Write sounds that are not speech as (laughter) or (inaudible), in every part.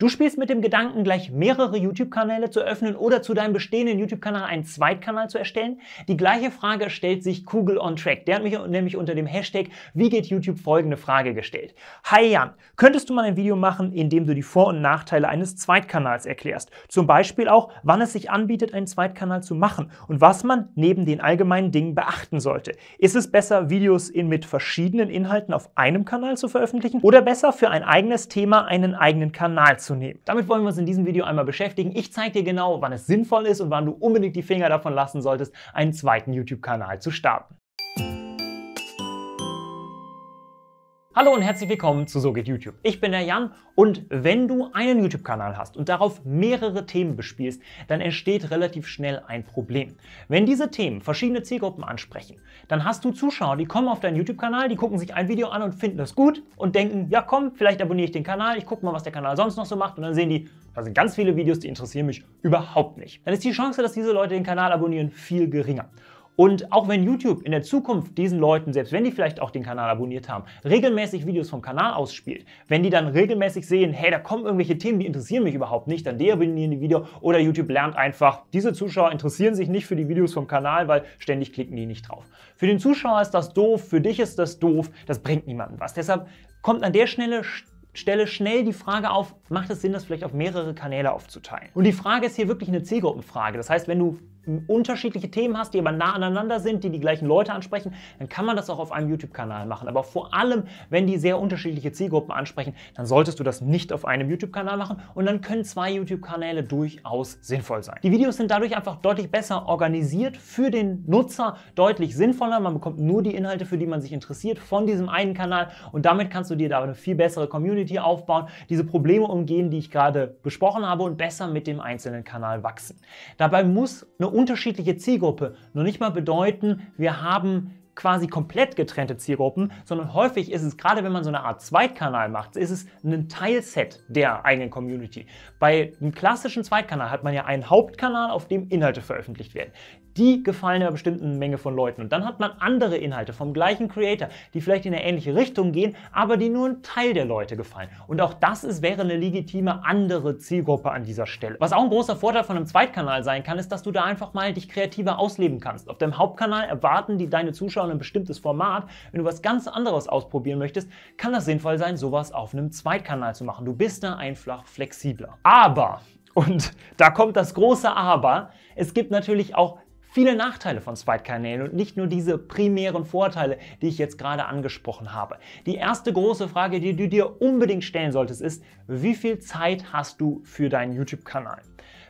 Du spielst mit dem Gedanken, gleich mehrere YouTube-Kanäle zu öffnen oder zu deinem bestehenden YouTube-Kanal einen Zweitkanal zu erstellen? Die gleiche Frage stellt sich Kugel on Track. Der hat mich nämlich unter dem Hashtag Wie geht YouTube folgende Frage gestellt. Hi Jan, könntest du mal ein Video machen, in dem du die Vor- und Nachteile eines Zweitkanals erklärst? Zum Beispiel auch, wann es sich anbietet, einen Zweitkanal zu machen und was man neben den allgemeinen Dingen beachten sollte. Ist es besser, Videos in mit verschiedenen Inhalten auf einem Kanal zu veröffentlichen oder besser für ein eigenes Thema einen eigenen Kanal zu wegzunehmen. Damit wollen wir uns in diesem Video einmal beschäftigen. Ich zeige dir genau, wann es sinnvoll ist und wann du unbedingt die Finger davon lassen solltest, einen zweiten YouTube-Kanal zu starten. Hallo und herzlich willkommen zu So geht YouTube. Ich bin der Jan und wenn du einen YouTube-Kanal hast und darauf mehrere Themen bespielst, dann entsteht relativ schnell ein Problem. Wenn diese Themen verschiedene Zielgruppen ansprechen, dann hast du Zuschauer, die kommen auf deinen YouTube-Kanal, die gucken sich ein Video an und finden das gut und denken, ja komm, vielleicht abonniere ich den Kanal, ich gucke mal, was der Kanal sonst noch so macht und dann sehen die, da sind ganz viele Videos, die interessieren mich überhaupt nicht. Dann ist die Chance, dass diese Leute den Kanal abonnieren, viel geringer. Und auch wenn YouTube in der Zukunft diesen Leuten, selbst wenn die vielleicht auch den Kanal abonniert haben, regelmäßig Videos vom Kanal ausspielt, wenn die dann regelmäßig sehen, hey, da kommen irgendwelche Themen, die interessieren mich überhaupt nicht, dann deabonnieren die Video oder YouTube lernt einfach, diese Zuschauer interessieren sich nicht für die Videos vom Kanal, weil ständig klicken die nicht drauf. Für den Zuschauer ist das doof, für dich ist das doof, das bringt niemandem was. Deshalb kommt an der Stelle stelle schnell die Frage auf, macht es Sinn, das vielleicht auf mehrere Kanäle aufzuteilen? Und die Frage ist hier wirklich eine Zielgruppenfrage. Das heißt, wenn du unterschiedliche Themen hast, die aber nah aneinander sind, die die gleichen Leute ansprechen, dann kann man das auch auf einem YouTube-Kanal machen. Aber vor allem, wenn die sehr unterschiedliche Zielgruppen ansprechen, dann solltest du das nicht auf einem YouTube-Kanal machen und dann können zwei YouTube-Kanäle durchaus sinnvoll sein. Die Videos sind dadurch einfach deutlich besser organisiert für den Nutzer, deutlich sinnvoller. Man bekommt nur die Inhalte, für die man sich interessiert, von diesem einen Kanal und damit kannst du dir da eine viel bessere Community aufbauen, diese Probleme umgehen, die ich gerade besprochen habe und besser mit dem einzelnen Kanal wachsen. Dabei muss eine unterschiedliche Zielgruppe noch nicht mal bedeuten, wir haben quasi komplett getrennte Zielgruppen, sondern häufig ist es, gerade wenn man so eine Art Zweitkanal macht, ist es ein Teilset der eigenen Community. Bei einem klassischen Zweitkanal hat man ja einen Hauptkanal, auf dem Inhalte veröffentlicht werden. Die gefallen einer bestimmten Menge von Leuten. Und dann hat man andere Inhalte vom gleichen Creator, die vielleicht in eine ähnliche Richtung gehen, aber die nur einen Teil der Leute gefallen. Und auch das ist, wäre eine legitime andere Zielgruppe an dieser Stelle. Was auch ein großer Vorteil von einem Zweitkanal sein kann, ist, dass du da einfach mal dich kreativer ausleben kannst. Auf deinem Hauptkanal erwarten die deine Zuschauer oder ein bestimmtes Format, wenn du was ganz anderes ausprobieren möchtest, kann das sinnvoll sein, sowas auf einem Zweitkanal zu machen. Du bist da einfach flexibler. Aber, und (laughs) da kommt das große Aber, es gibt natürlich auch viele Nachteile von Zweitkanälen und nicht nur diese primären Vorteile, die ich jetzt gerade angesprochen habe. Die erste große Frage, die du dir unbedingt stellen solltest, ist, wie viel Zeit hast du für deinen YouTube-Kanal?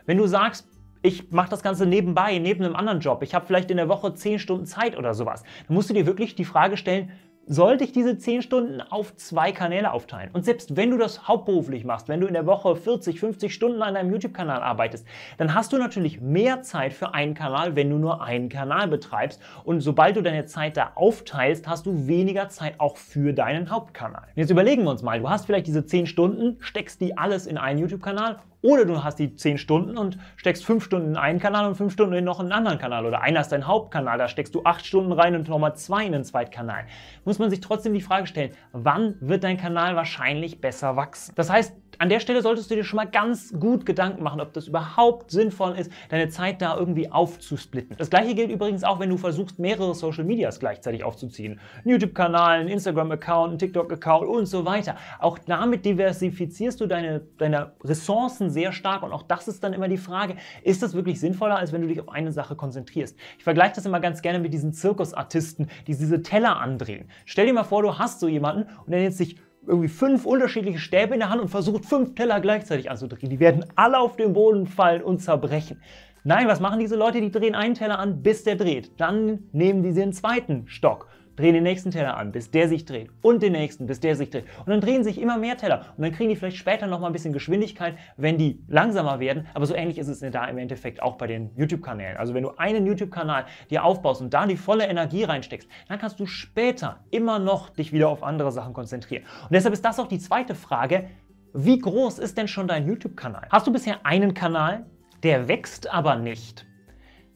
Wenn du sagst, ich mache das Ganze nebenbei, neben einem anderen Job. Ich habe vielleicht in der Woche 10 Stunden Zeit oder sowas. Dann musst du dir wirklich die Frage stellen, sollte ich diese 10 Stunden auf zwei Kanäle aufteilen. Und selbst wenn du das hauptberuflich machst, wenn du in der Woche 40, 50 Stunden an deinem YouTube-Kanal arbeitest, dann hast du natürlich mehr Zeit für einen Kanal, wenn du nur einen Kanal betreibst. Und sobald du deine Zeit da aufteilst, hast du weniger Zeit auch für deinen Hauptkanal. jetzt überlegen wir uns mal, du hast vielleicht diese 10 Stunden, steckst die alles in einen YouTube-Kanal oder du hast die 10 Stunden und steckst 5 Stunden in einen Kanal und 5 Stunden in noch einen anderen Kanal. Oder einer ist dein Hauptkanal, da steckst du 8 Stunden rein und nochmal 2 in den Zweitkanal. Muss man sich trotzdem die Frage stellen, wann wird dein Kanal wahrscheinlich besser wachsen? Das heißt, an der Stelle solltest du dir schon mal ganz gut Gedanken machen, ob das überhaupt sinnvoll ist, deine Zeit da irgendwie aufzusplitten. Das gleiche gilt übrigens auch, wenn du versuchst, mehrere Social Medias gleichzeitig aufzuziehen. Einen YouTube-Kanal, einen Instagram-Account, einen TikTok-Account und so weiter. Auch damit diversifizierst du deine, deine Ressourcen sehr stark. Und auch das ist dann immer die Frage, ist das wirklich sinnvoller, als wenn du dich auf eine Sache konzentrierst? Ich vergleiche das immer ganz gerne mit diesen Zirkusartisten, die diese Teller andrehen. Stell dir mal vor, du hast so jemanden und er nennt sich irgendwie fünf unterschiedliche Stäbe in der Hand und versucht fünf Teller gleichzeitig anzudrehen. Die werden alle auf den Boden fallen und zerbrechen. Nein, was machen diese Leute? Die drehen einen Teller an, bis der dreht. Dann nehmen die den zweiten Stock drehen den nächsten Teller an, bis der sich dreht und den nächsten, bis der sich dreht. Und dann drehen sich immer mehr Teller und dann kriegen die vielleicht später nochmal ein bisschen Geschwindigkeit, wenn die langsamer werden. Aber so ähnlich ist es da im Endeffekt auch bei den YouTube-Kanälen. Also wenn du einen YouTube-Kanal dir aufbaust und da die volle Energie reinsteckst, dann kannst du später immer noch dich wieder auf andere Sachen konzentrieren. Und deshalb ist das auch die zweite Frage. Wie groß ist denn schon dein YouTube-Kanal? Hast du bisher einen Kanal, der wächst aber nicht?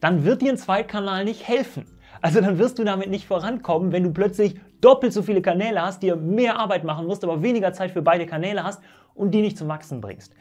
Dann wird dir ein Zweitkanal nicht helfen. Also dann wirst du damit nicht vorankommen, wenn du plötzlich doppelt so viele Kanäle hast, dir mehr Arbeit machen musst, aber weniger Zeit für beide Kanäle hast und die nicht zum Wachsen bringst.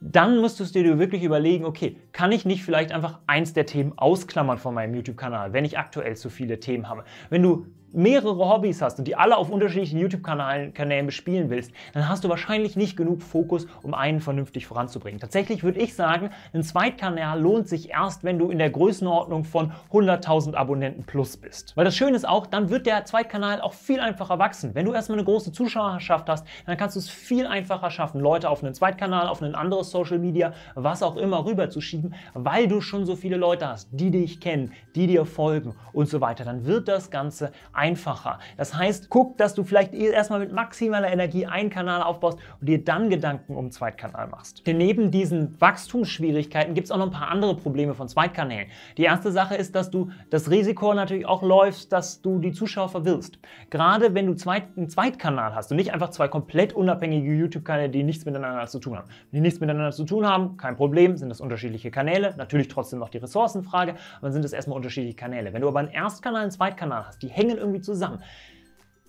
Dann musst du dir wirklich überlegen, okay, kann ich nicht vielleicht einfach eins der Themen ausklammern von meinem YouTube-Kanal, wenn ich aktuell zu viele Themen habe? Wenn du mehrere Hobbys hast und die alle auf unterschiedlichen YouTube-Kanälen bespielen willst, dann hast du wahrscheinlich nicht genug Fokus, um einen vernünftig voranzubringen. Tatsächlich würde ich sagen, ein Zweitkanal lohnt sich erst, wenn du in der Größenordnung von 100.000 Abonnenten plus bist. Weil das Schöne ist auch, dann wird der Zweitkanal auch viel einfacher wachsen. Wenn du erstmal eine große Zuschauerschaft hast, dann kannst du es viel einfacher schaffen, Leute auf einen Zweitkanal, auf ein anderes Social Media, was auch immer rüberzuschieben, weil du schon so viele Leute hast, die dich kennen, die dir folgen und so weiter. Dann wird das Ganze einfacher einfacher. Das heißt, guck, dass du vielleicht eh erstmal mit maximaler Energie einen Kanal aufbaust und dir dann Gedanken um einen Zweitkanal machst. Denn neben diesen Wachstumsschwierigkeiten gibt es auch noch ein paar andere Probleme von Zweitkanälen. Die erste Sache ist, dass du das Risiko natürlich auch läufst, dass du die Zuschauer verwirrst. Gerade wenn du zweit, einen Zweitkanal hast und nicht einfach zwei komplett unabhängige YouTube-Kanäle, die nichts miteinander zu tun haben. Wenn die nichts miteinander zu tun haben, kein Problem, sind das unterschiedliche Kanäle, natürlich trotzdem noch die Ressourcenfrage, aber dann sind es erstmal unterschiedliche Kanäle. Wenn du aber einen Erstkanal, einen Zweitkanal hast, die hängen irgendwie irgendwie zusammen.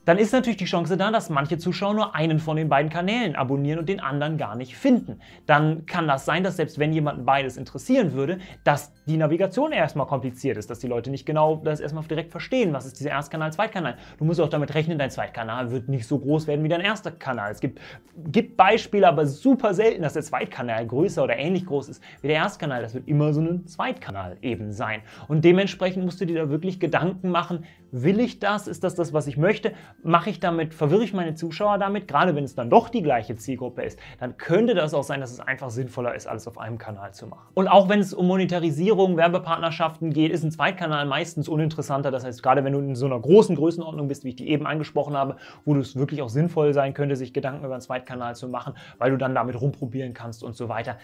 Dann ist natürlich die Chance da, dass manche Zuschauer nur einen von den beiden Kanälen abonnieren und den anderen gar nicht finden. Dann kann das sein, dass selbst wenn jemanden beides interessieren würde, dass die Navigation erstmal kompliziert ist, dass die Leute nicht genau das erstmal direkt verstehen, was ist dieser Erstkanal, Zweitkanal. Du musst auch damit rechnen, dein Zweitkanal wird nicht so groß werden wie dein erster Kanal. Es gibt, gibt Beispiele, aber super selten, dass der Zweitkanal größer oder ähnlich groß ist wie der Erstkanal. Das wird immer so ein Zweitkanal eben sein. Und dementsprechend musst du dir da wirklich Gedanken machen, Will ich das? Ist das das, was ich möchte? Mache ich damit, verwirre ich meine Zuschauer damit? Gerade wenn es dann doch die gleiche Zielgruppe ist, dann könnte das auch sein, dass es einfach sinnvoller ist, alles auf einem Kanal zu machen. Und auch wenn es um Monetarisierung, Werbepartnerschaften geht, ist ein Zweitkanal meistens uninteressanter. Das heißt, gerade wenn du in so einer großen Größenordnung bist, wie ich die eben angesprochen habe, wo es wirklich auch sinnvoll sein könnte, sich Gedanken über einen Zweitkanal zu machen, weil du dann damit rumprobieren kannst und so weiter,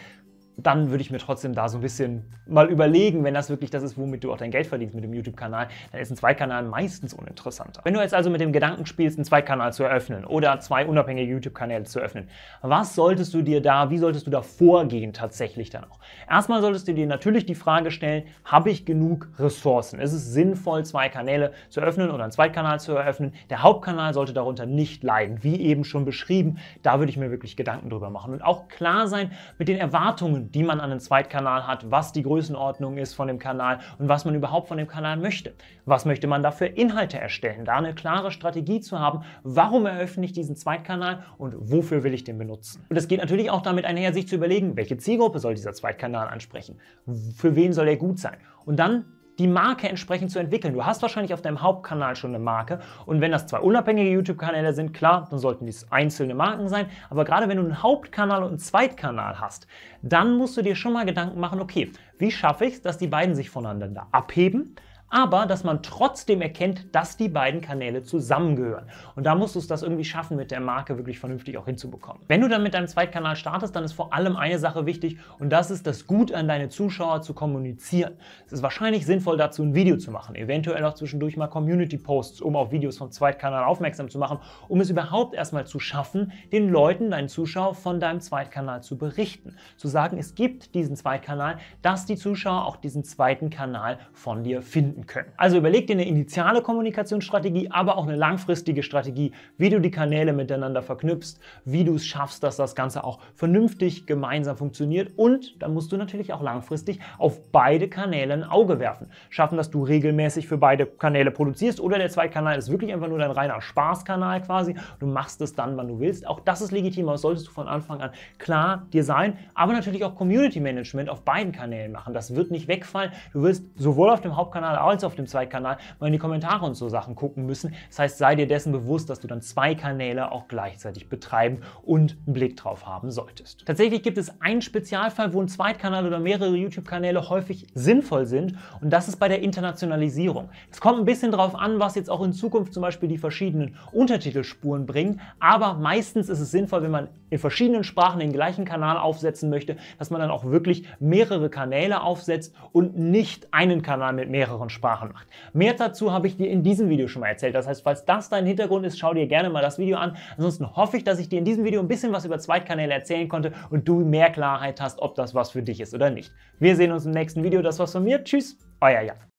dann würde ich mir trotzdem da so ein bisschen mal überlegen, wenn das wirklich das ist, womit du auch dein Geld verdienst mit dem YouTube-Kanal, dann ist ein Zweikanal meistens uninteressanter. Wenn du jetzt also mit dem Gedanken spielst, einen Zweikanal zu eröffnen oder zwei unabhängige YouTube-Kanäle zu öffnen, was solltest du dir da, wie solltest du da vorgehen tatsächlich dann auch? Erstmal solltest du dir natürlich die Frage stellen, habe ich genug Ressourcen? Ist es sinnvoll, zwei Kanäle zu öffnen oder einen Zweitkanal zu eröffnen? Der Hauptkanal sollte darunter nicht leiden, wie eben schon beschrieben. Da würde ich mir wirklich Gedanken drüber machen und auch klar sein mit den Erwartungen, die man an den Zweitkanal hat, was die Größenordnung ist von dem Kanal und was man überhaupt von dem Kanal möchte. Was möchte man dafür Inhalte erstellen? Da eine klare Strategie zu haben, warum eröffne ich diesen Zweitkanal und wofür will ich den benutzen? Und es geht natürlich auch damit einher, sich zu überlegen, welche Zielgruppe soll dieser Zweitkanal ansprechen? Für wen soll er gut sein? Und dann die Marke entsprechend zu entwickeln. Du hast wahrscheinlich auf deinem Hauptkanal schon eine Marke und wenn das zwei unabhängige YouTube-Kanäle sind, klar, dann sollten dies einzelne Marken sein. Aber gerade wenn du einen Hauptkanal und einen Zweitkanal hast, dann musst du dir schon mal Gedanken machen, okay, wie schaffe ich es, dass die beiden sich voneinander abheben? aber dass man trotzdem erkennt, dass die beiden Kanäle zusammengehören. Und da musst du es das irgendwie schaffen, mit der Marke wirklich vernünftig auch hinzubekommen. Wenn du dann mit deinem Zweitkanal startest, dann ist vor allem eine Sache wichtig und das ist, das gut an deine Zuschauer zu kommunizieren. Es ist wahrscheinlich sinnvoll, dazu ein Video zu machen, eventuell auch zwischendurch mal Community-Posts, um auf Videos vom Zweitkanal aufmerksam zu machen, um es überhaupt erstmal zu schaffen, den Leuten, deinen Zuschauer von deinem Zweitkanal zu berichten. Zu sagen, es gibt diesen Zweitkanal, dass die Zuschauer auch diesen zweiten Kanal von dir finden finden können. Also überleg dir eine initiale Kommunikationsstrategie, aber auch eine langfristige Strategie, wie du die Kanäle miteinander verknüpfst, wie du es schaffst, dass das Ganze auch vernünftig gemeinsam funktioniert und dann musst du natürlich auch langfristig auf beide Kanäle ein Auge werfen. Schaffen, dass du regelmäßig für beide Kanäle produzierst oder der zweite Kanal ist wirklich einfach nur dein reiner Spaßkanal quasi. Du machst es dann, wann du willst. Auch das ist legitim, aber das solltest du von Anfang an klar dir sein, aber natürlich auch Community Management auf beiden Kanälen machen. Das wird nicht wegfallen. Du wirst sowohl auf dem Hauptkanal Calls auf dem Zweitkanal mal in die Kommentare und so Sachen gucken müssen. Das heißt, sei dir dessen bewusst, dass du dann zwei Kanäle auch gleichzeitig betreiben und einen Blick drauf haben solltest. Tatsächlich gibt es einen Spezialfall, wo ein Zweitkanal oder mehrere YouTube-Kanäle häufig sinnvoll sind und das ist bei der Internationalisierung. Es kommt ein bisschen drauf an, was jetzt auch in Zukunft zum Beispiel die verschiedenen Untertitelspuren bringen, aber meistens ist es sinnvoll, wenn man in verschiedenen Sprachen den gleichen Kanal aufsetzen möchte, dass man dann auch wirklich mehrere Kanäle aufsetzt und nicht einen Kanal mit mehreren Sprachen Sprache macht. Mehr dazu habe ich dir in diesem Video schon mal erzählt. Das heißt, falls das dein Hintergrund ist, schau dir gerne mal das Video an. Ansonsten hoffe ich, dass ich dir in diesem Video ein bisschen was über Zweitkanäle erzählen konnte und du mehr Klarheit hast, ob das was für dich ist oder nicht. Wir sehen uns im nächsten Video. Das war's von mir. Tschüss, euer Jan.